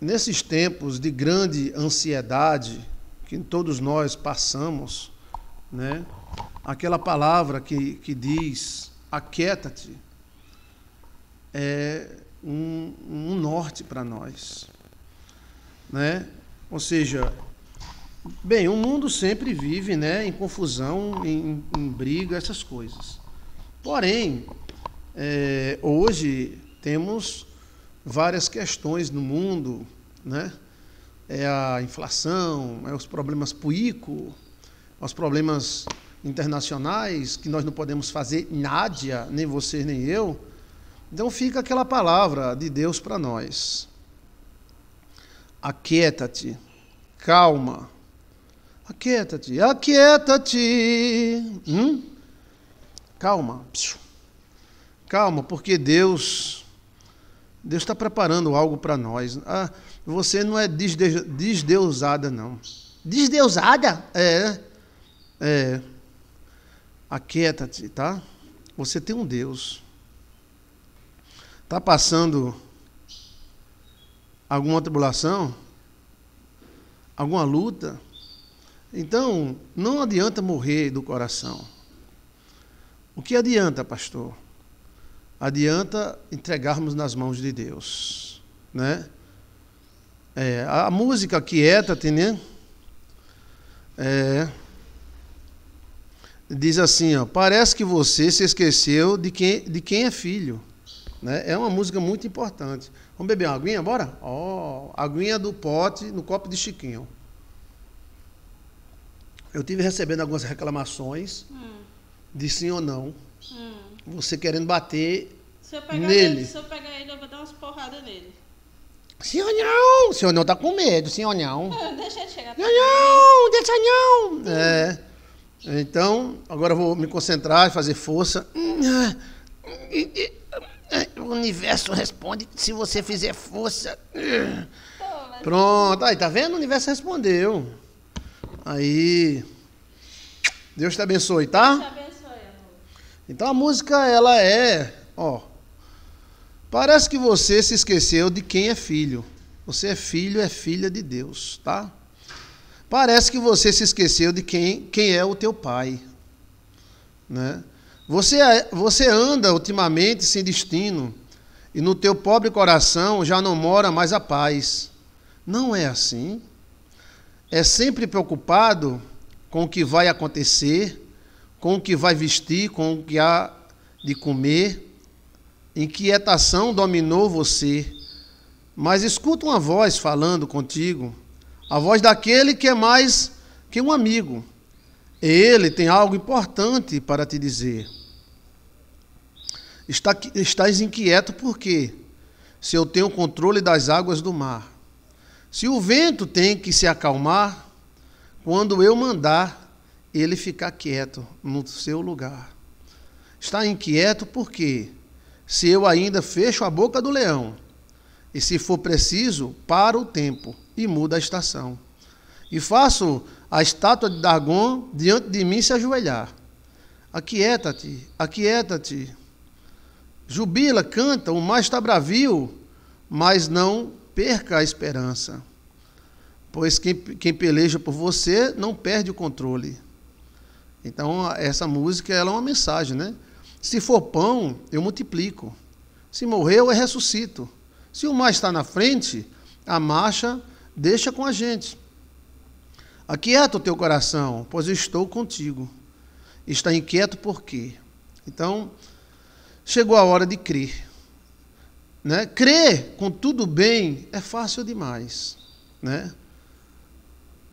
nesses tempos de grande ansiedade que todos nós passamos, né? aquela palavra que, que diz aquieta-te é um, um norte para nós. Né? Ou seja, bem, o mundo sempre vive né, em confusão, em, em briga, essas coisas. Porém, é, hoje temos várias questões no mundo, né? É a inflação, é os problemas puíco, é os problemas internacionais que nós não podemos fazer nada, nem você nem eu. Então fica aquela palavra de Deus para nós. Aquieta-te, calma. Aquieta-te, aquieta-te. Hum? Calma. Calma, porque Deus Deus está preparando algo para nós. Ah, você não é desdeusada, não. Desdeusada? É. É. Aquieta-te, tá? Você tem um Deus. Está passando alguma tribulação? Alguma luta? Então, não adianta morrer do coração. O que adianta, pastor? adianta entregarmos nas mãos de Deus, né? É, a música quieta, né? Tá é, diz assim, ó, parece que você se esqueceu de quem, de quem é filho, né? É uma música muito importante. Vamos beber uma aguinha, bora? Ó, oh, aguinha do pote no copo de Chiquinho. Eu tive recebendo algumas reclamações hum. de sim ou não. Hum você querendo bater se eu pegar nele. Ele, se eu pegar ele, eu vou dar umas porradas nele. Senhor não! Senhor não tá com medo, senhor não. deixa ele chegar. Senhor não, deixa não! É. Então, agora eu vou me concentrar e fazer força. É, o universo responde se você fizer força. Pronto, aí tá vendo? O universo respondeu. Aí. Deus te abençoe, tá? Então a música, ela é, ó, parece que você se esqueceu de quem é filho. Você é filho, é filha de Deus, tá? Parece que você se esqueceu de quem, quem é o teu pai, né? Você, é, você anda ultimamente sem destino e no teu pobre coração já não mora mais a paz. Não é assim. É sempre preocupado com o que vai acontecer com o que vai vestir, com o que há de comer. Inquietação dominou você, mas escuta uma voz falando contigo, a voz daquele que é mais que um amigo. Ele tem algo importante para te dizer. Está, estás inquieto por quê? Se eu tenho controle das águas do mar. Se o vento tem que se acalmar, quando eu mandar, ele ficar quieto no seu lugar. Está inquieto porque, se eu ainda fecho a boca do leão, e se for preciso, paro o tempo e muda a estação, e faço a estátua de Dagon diante de mim se ajoelhar. Aquieta-te, aquieta-te. Jubila, canta, o mar está bravio, mas não perca a esperança. Pois quem, quem peleja por você não perde o controle. Então, essa música ela é uma mensagem, né? Se for pão, eu multiplico. Se morrer, eu ressuscito. Se o mar está na frente, a marcha deixa com a gente. Aquieta o teu coração, pois eu estou contigo. Está inquieto por quê? Então, chegou a hora de crer. Né? Crer com tudo bem é fácil demais. Né?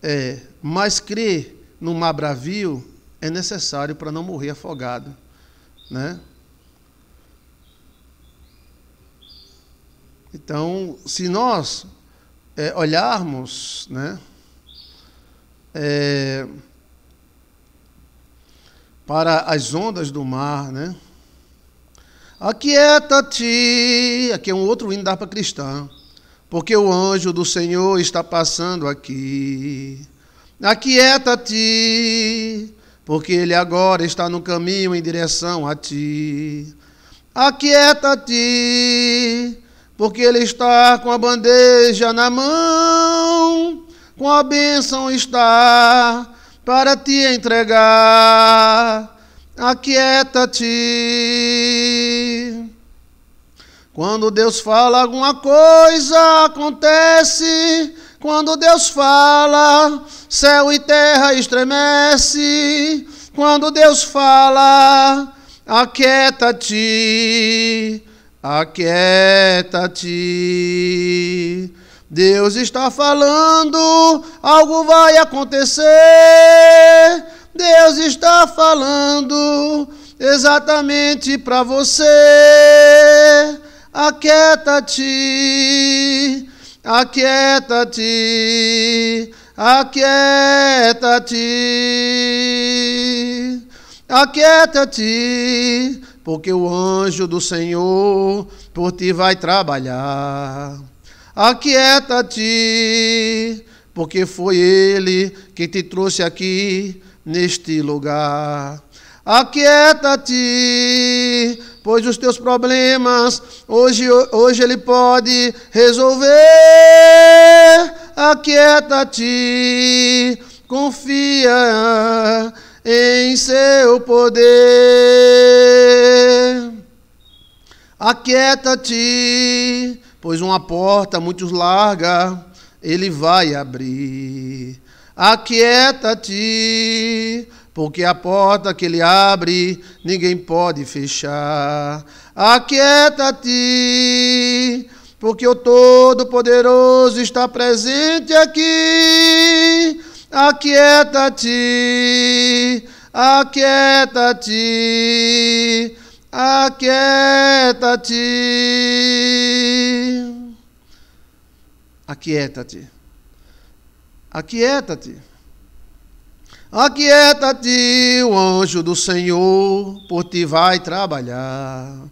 É, mas crer no mar bravio é necessário para não morrer afogado, né? Então, se nós é, olharmos, né, é, para as ondas do mar, né? Aquieta-te, aqui é um outro hino da harpa cristã, porque o anjo do Senhor está passando aqui. Aquieta-te, porque ele agora está no caminho em direção a ti. Aquieta-te, porque ele está com a bandeja na mão, com a bênção está para te entregar. Aquieta-te. Quando Deus fala alguma coisa, acontece quando Deus fala, céu e terra estremece. Quando Deus fala, aquieta-te, aquieta-te. Deus está falando, algo vai acontecer. Deus está falando exatamente para você. Aquieta-te, Aquieta-te, aquieta-te, aquieta-te, porque o anjo do Senhor por ti vai trabalhar. Aquieta-te, porque foi ele que te trouxe aqui neste lugar. Aquieta-te, pois os teus problemas hoje, hoje Ele pode resolver. Aquieta-te, confia em seu poder. Aquieta-te, pois uma porta muito larga Ele vai abrir. Aquieta-te, porque a porta que ele abre, ninguém pode fechar. Aquieta-te, porque o Todo-Poderoso está presente aqui. Aquieta-te, aquieta-te, aquieta-te. Aquieta-te. Aquieta-te. Aquieta-te, o anjo do Senhor por ti vai trabalhar.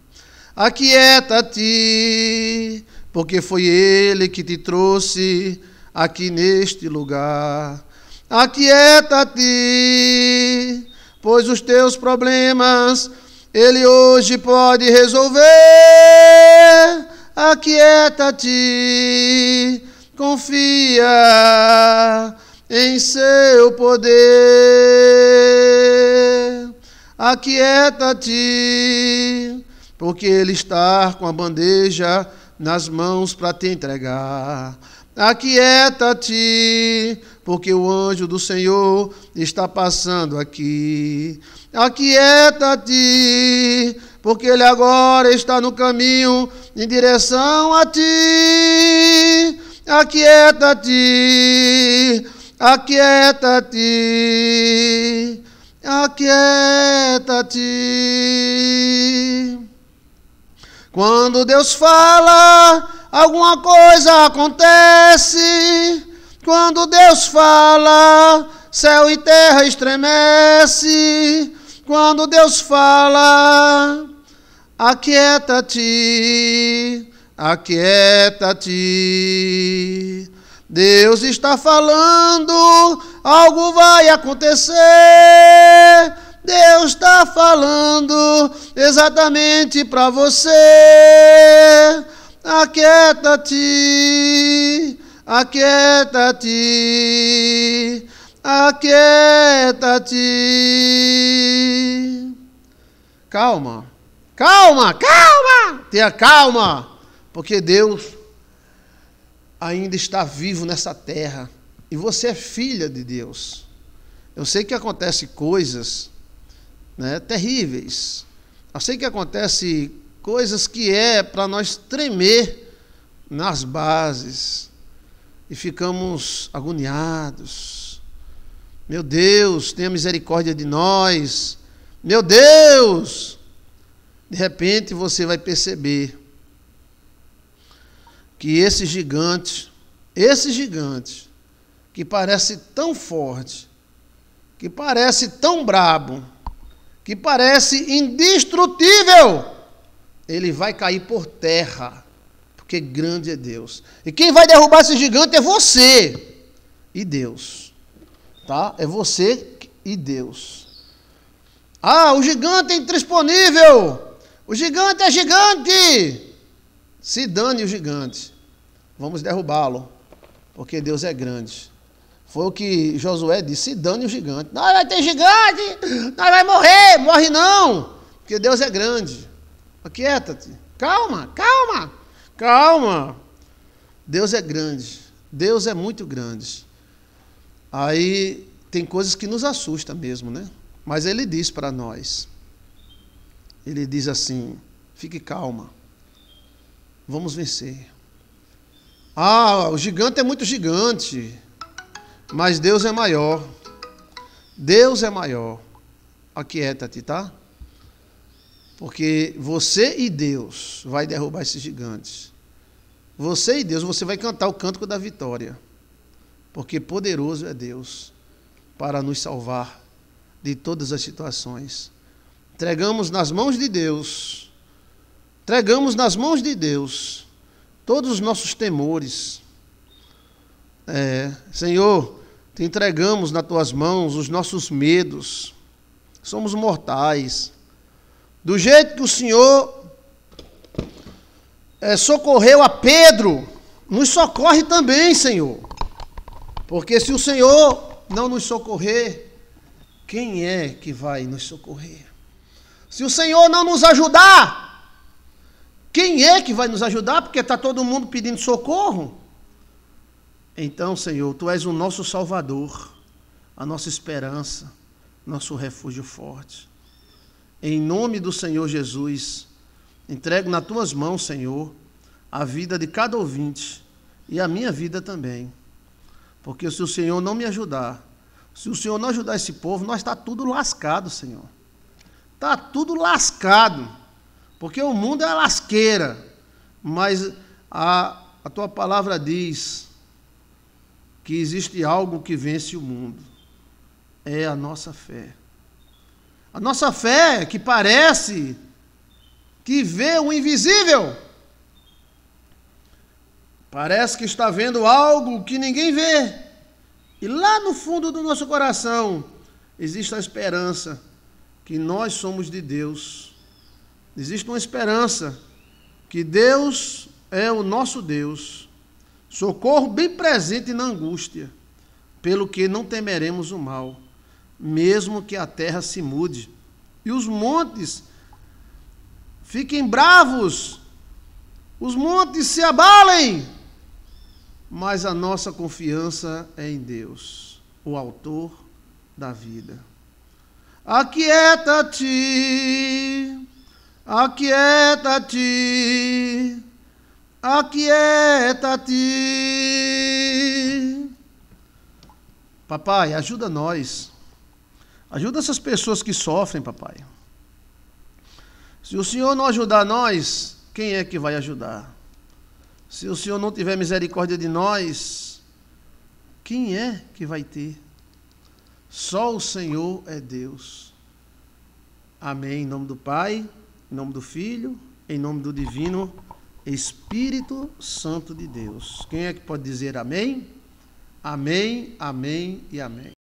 Aquieta-te, porque foi ele que te trouxe aqui neste lugar. Aquieta-te, pois os teus problemas ele hoje pode resolver. Aquieta-te, confia em seu poder. Aquieta-te, porque ele está com a bandeja nas mãos para te entregar. Aquieta-te, porque o anjo do Senhor está passando aqui. Aquieta-te, porque ele agora está no caminho em direção a ti. Aquieta-te, Aquieta-te, aquieta-te. Quando Deus fala, alguma coisa acontece. Quando Deus fala, céu e terra estremece. Quando Deus fala, aquieta-te, aquieta-te. Deus está falando, algo vai acontecer. Deus está falando exatamente para você. Aquieta-te, aquieta-te, aquieta-te. Calma, calma, calma, tenha calma, porque Deus ainda está vivo nessa terra. E você é filha de Deus. Eu sei que acontece coisas né, terríveis. Eu sei que acontece coisas que é para nós tremer nas bases e ficamos agoniados. Meu Deus, tenha misericórdia de nós. Meu Deus! De repente você vai perceber que esses gigantes, esses gigantes, que parece tão forte, que parece tão brabo, que parece indestrutível, ele vai cair por terra, porque grande é Deus. E quem vai derrubar esse gigante é você e Deus. Tá? É você e Deus. Ah, o gigante é intransponível. O gigante é gigante. Se dane o gigante vamos derrubá-lo, porque Deus é grande. Foi o que Josué disse: se dane o gigante. Nós vamos ter gigante, nós vamos morrer, morre não, porque Deus é grande. Aquieta-te, calma, calma, calma. Deus é grande, Deus é muito grande. Aí tem coisas que nos assustam mesmo, né? Mas ele diz para nós: ele diz assim, fique calma, vamos vencer. Ah, o gigante é muito gigante, mas Deus é maior. Deus é maior. Aquieta-te, é, tá? Porque você e Deus vai derrubar esses gigantes. Você e Deus, você vai cantar o cântico da vitória. Porque poderoso é Deus para nos salvar de todas as situações. Entregamos nas mãos de Deus. Entregamos nas mãos de Deus todos os nossos temores. É, Senhor, te entregamos nas tuas mãos os nossos medos. Somos mortais. Do jeito que o Senhor é, socorreu a Pedro, nos socorre também, Senhor. Porque se o Senhor não nos socorrer, quem é que vai nos socorrer? Se o Senhor não nos ajudar, quem é que vai nos ajudar? Porque está todo mundo pedindo socorro. Então, Senhor, Tu és o nosso Salvador, a nossa esperança, nosso refúgio forte. Em nome do Senhor Jesus, entrego nas Tuas mãos, Senhor, a vida de cada ouvinte e a minha vida também. Porque se o Senhor não me ajudar, se o Senhor não ajudar esse povo, nós está tudo lascado, Senhor. Está tudo lascado. Porque o mundo é lasqueira, mas a, a tua palavra diz que existe algo que vence o mundo. É a nossa fé. A nossa fé que parece que vê o invisível. Parece que está vendo algo que ninguém vê. E lá no fundo do nosso coração existe a esperança que nós somos de Deus Existe uma esperança que Deus é o nosso Deus, socorro bem presente na angústia, pelo que não temeremos o mal, mesmo que a terra se mude e os montes fiquem bravos, os montes se abalem, mas a nossa confiança é em Deus, o Autor da vida. Aquieta-te Aquieta-te, aquieta-te. Papai, ajuda nós. Ajuda essas pessoas que sofrem, papai. Se o Senhor não ajudar nós, quem é que vai ajudar? Se o Senhor não tiver misericórdia de nós, quem é que vai ter? Só o Senhor é Deus. Amém. Em nome do Pai em nome do Filho, em nome do Divino Espírito Santo de Deus. Quem é que pode dizer amém? Amém, amém e amém.